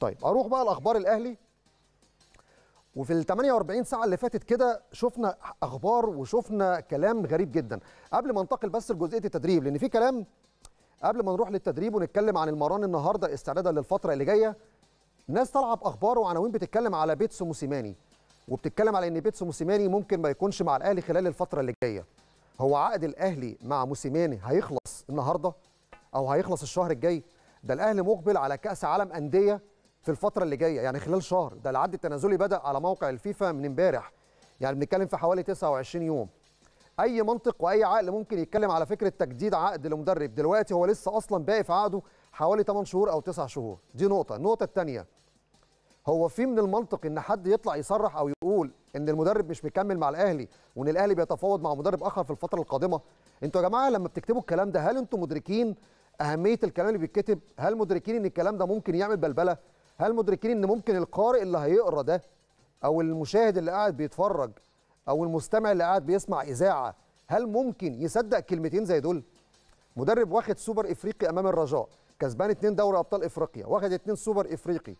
طيب اروح بقى لاخبار الاهلي وفي ال 48 ساعه اللي فاتت كده شفنا اخبار وشفنا كلام غريب جدا قبل ما انتقل بس لجزئيه التدريب لان في كلام قبل ما نروح للتدريب ونتكلم عن المران النهارده استعدادا للفتره اللي جايه ناس طالعه باخبار وعناوين بتتكلم على بيتسو موسيماني وبتتكلم على ان بيتسو موسيماني ممكن ما يكونش مع الاهلي خلال الفتره اللي جايه هو عقد الاهلي مع موسيماني هيخلص النهارده او هيخلص الشهر الجاي ده الاهلي مقبل على كاس عالم انديه في الفتره اللي جايه يعني خلال شهر ده العد التنازلي بدا على موقع الفيفا من امبارح يعني بنتكلم في حوالي 29 يوم اي منطق واي عقل ممكن يتكلم على فكره تجديد عقد لمدرب دلوقتي هو لسه اصلا باقي في عقده حوالي 8 شهور او 9 شهور دي نقطه النقطه الثانيه هو في من المنطق ان حد يطلع يصرح او يقول ان المدرب مش مكمل مع الاهلي وان الاهلي بيتفاوض مع مدرب اخر في الفتره القادمه انتوا يا جماعه لما بتكتبوا الكلام ده هل انتوا مدركين اهميه الكلام اللي بيتكتب هل مدركين ان الكلام ده ممكن يعمل بلبله هل مدركين ان ممكن القارئ اللي هيقرا ده او المشاهد اللي قاعد بيتفرج او المستمع اللي قاعد بيسمع اذاعه هل ممكن يصدق كلمتين زي دول مدرب واخد سوبر افريقي امام الرجاء كسبان اتنين دوري ابطال افريقيا واخد اتنين سوبر افريقي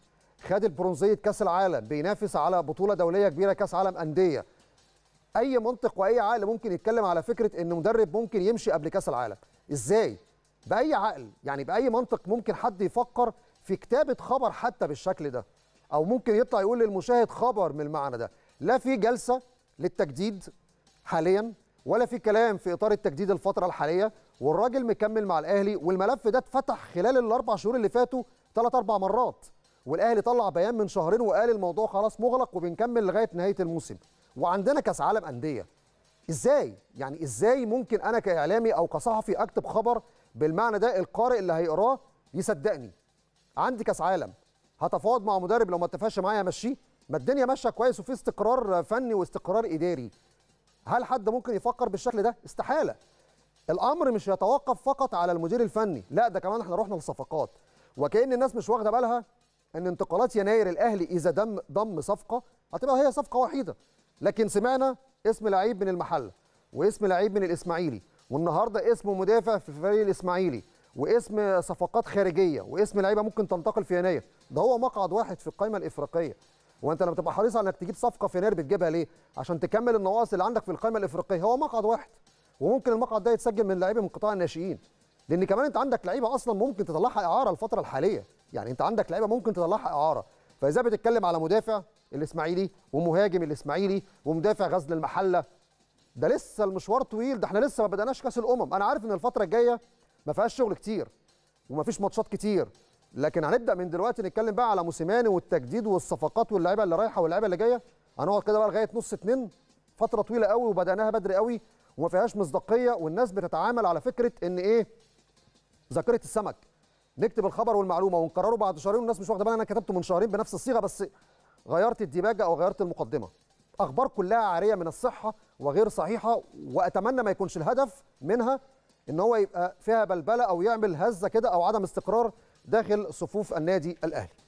خد البرونزيه كاس العالم بينافس على بطوله دوليه كبيره كاس عالم انديه اي منطق واي عقل ممكن يتكلم على فكره ان مدرب ممكن يمشي قبل كاس العالم ازاي باي عقل يعني باي منطق ممكن حد يفكر في كتابه خبر حتى بالشكل ده او ممكن يطلع يقول للمشاهد خبر من المعنى ده لا في جلسه للتجديد حاليا ولا في كلام في اطار التجديد الفتره الحاليه والراجل مكمل مع الاهلي والملف ده اتفتح خلال الاربع شهور اللي فاتوا ثلاث اربع مرات والاهلي طلع بيان من شهرين وقال الموضوع خلاص مغلق وبنكمل لغايه نهايه الموسم وعندنا كاس عالم انديه ازاي يعني ازاي ممكن انا كاعلامي او كصحفي اكتب خبر بالمعنى ده القارئ اللي هيقراه يصدقني عندي كاس عالم هتفاوض مع مدرب لو ما اتفقش معايا امشيه ما الدنيا ماشيه كويس وفي استقرار فني واستقرار اداري هل حد ممكن يفكر بالشكل ده استحاله الامر مش يتوقف فقط على المدير الفني لا ده كمان احنا رحنا للصفقات وكان الناس مش واخده بالها ان انتقالات يناير الاهلي اذا دم ضم صفقه هتبقى هي صفقه وحيده لكن سمعنا اسم لعيب من المحله واسم لعيب من الاسماعيلي والنهارده اسمه مدافع في فريق الاسماعيلي واسم صفقات خارجيه واسم لعيبه ممكن تنتقل في يناير ده هو مقعد واحد في القائمه الافريقيه وانت لما تبقى حريص على انك تجيب صفقه في يناير بتجيبها ليه عشان تكمل النواقص اللي عندك في القائمه الافريقيه هو مقعد واحد وممكن المقعد ده يتسجل من لعيبه من قطاع الناشئين لان كمان انت عندك لعيبه اصلا ممكن تطلعها اعاره الفتره الحاليه يعني انت عندك لعيبه ممكن تطلعها اعاره فاذا بتتكلم على مدافع الاسماعيلي ومهاجم الاسماعيلي ومدافع غزل المحله ده لسه المشوار طويل ده احنا لسه ما بدأناش كاس الامم انا عارف ان الفتره الجايه ما فيهاش شغل كتير وما فيش ماتشات كتير لكن هنبدا من دلوقتي نتكلم بقى على موسيماني والتجديد والصفقات واللعيبه اللي رايحه واللعيبه اللي جايه هنقعد كده بقى لغايه نص اتنين فتره طويله قوي وبداناها بدري قوي وما فيهاش مصداقيه والناس بتتعامل على فكره ان ايه ذاكره السمك نكتب الخبر والمعلومه ونكرره بعد شهرين والناس مش واخده بالها انا كتبته من شهرين بنفس الصيغه بس غيرت الديباجه او غيرت المقدمه اخبار كلها عاريه من الصحه وغير صحيحه واتمنى ما يكونش الهدف منها ان هو يبقى فيها بلبله او يعمل هزه كده او عدم استقرار داخل صفوف النادي الاهلي